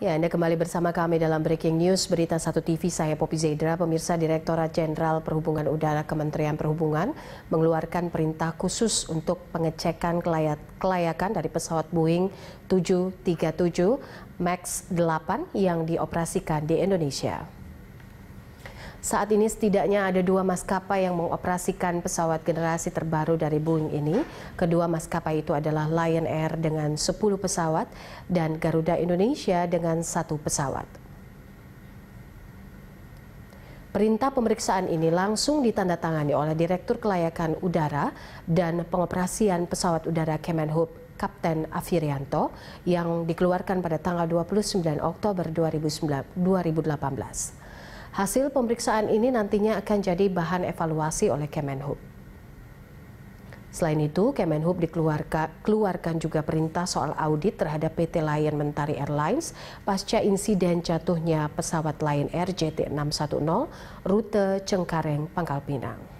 Ya, Anda kembali bersama kami dalam Breaking News Berita Satu TV, saya Popi Zedra. Pemirsa Direktorat Jenderal Perhubungan Udara Kementerian Perhubungan mengeluarkan perintah khusus untuk pengecekan kelayakan dari pesawat Boeing 737 MAX 8 yang dioperasikan di Indonesia. Saat ini setidaknya ada dua maskapai yang mengoperasikan pesawat generasi terbaru dari Boeing ini. Kedua maskapai itu adalah Lion Air dengan 10 pesawat dan Garuda Indonesia dengan satu pesawat. Perintah pemeriksaan ini langsung ditandatangani oleh Direktur Kelayakan Udara dan Pengoperasian Pesawat Udara Kemenhub Kapten Afirianto yang dikeluarkan pada tanggal 29 Oktober 2018. Hasil pemeriksaan ini nantinya akan jadi bahan evaluasi oleh Kemenhub. Selain itu, Kemenhub dikeluarkan juga perintah soal audit terhadap PT Lion Mentari Airlines pasca insiden jatuhnya pesawat Lion Air JT610 rute Cengkareng, Pangkal Pinang.